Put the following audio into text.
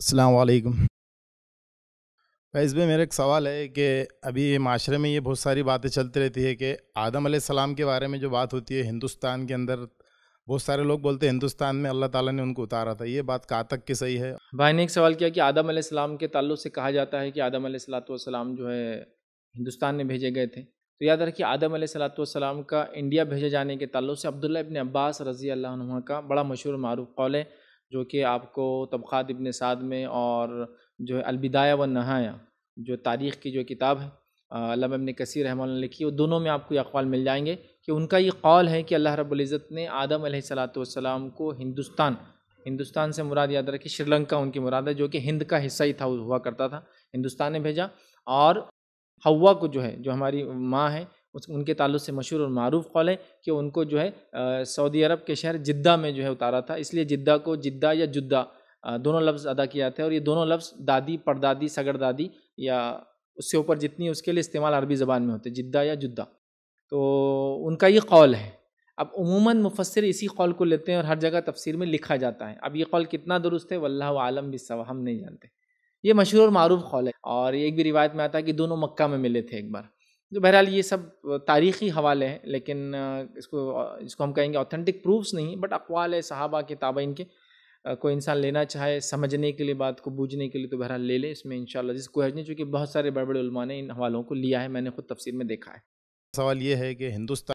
अलैक्म फैज़ भाई मेरा एक सवाल है कि अभी माशरे में ये बहुत सारी बातें चलती रहती है कि आदम सलाम के बारे में जो बात होती है हिंदुस्तान के अंदर बहुत सारे लोग बोलते हैं हिंदुस्तान में अल्लाह ताला ने उनको उतारा था ये बात कहाँ तक की सही है भाई ने एक सवाल किया कि आदम सलाम के ताल्लुक से कहा जाता है कि आदम सलाम जो है हिंदुस्तान में भेजे गए थे तो याद रखिए आदम सलाम का इंडिया भेजे जाने के ताल्लुक से अब्दुल्ला इबन अब्बास रज़ी अल्लाह का बड़ा मशहूर मरूफ कौल है जो कि आपको तबक़ात इबन साद में और जो है अलबिदाया व नहाया जो तारीख़ की जो किताब है अलामा इबन कसीर लिखी वो दोनों में आपको ये अकवाल मिल जाएंगे कि उनका ये कौल है कि अल्लाह रब्बुल इज़्ज़त ने आदम सलाम को हिंदुस्तान हिंदुस्तान से मुराद याद रखी श्रीलंका उनकी मुराद है जो कि हिंद का हिस्सा ही था हुआ करता था हिंदुस्तान ने भेजा और हवा को जो है जो हमारी माँ है उस उनके ताल्लुक से मशहूर और मरूफ कौल है कि उनको जो है सऊदी अरब के शहर जिद्दा में जो है उतारा था इसलिए जिद्दा को जिद्दा या जुद्दा दोनों लफ्ज़ अदा किया था और ये दोनों लफ्ज़ दादी परदादी सगरदादी या उससे ऊपर जितनी उसके लिए इस्तेमाल अरबी ज़बान में होते जिद्दा या जुद्दा तो उनका ये कौल है अब उमूमन मुफसर इसी कौल को लेते हैं और हर जगह तफसीर में लिखा जाता है अब ये कौल कितना दुरुस्त है वल्ला आलम भी सवा हम नहीं जानते ये मशहूर और मरूफ कौल है और एक भी रिवायत में आता है कि दोनों मक्का में मिले थे एक बार तो बहरहाल ये सब तारीखी हवाले हैं लेकिन इसको इसको हम कहेंगे ऑथेंटिक प्रूफ्स नहीं बट अकवाल है सहाबा के ताबाइन के कोई इंसान लेना चाहे समझने के लिए बात को बूझने के लिए तो बहरहाल ले ले इसमें इन जिसको है नहीं चूँकि बहुत सारे बड़े बड़े उलमा ने इन हवालों को लिया है मैंने खुद तफसीर में देखा है सवाल ये है कि हिंदुस्तान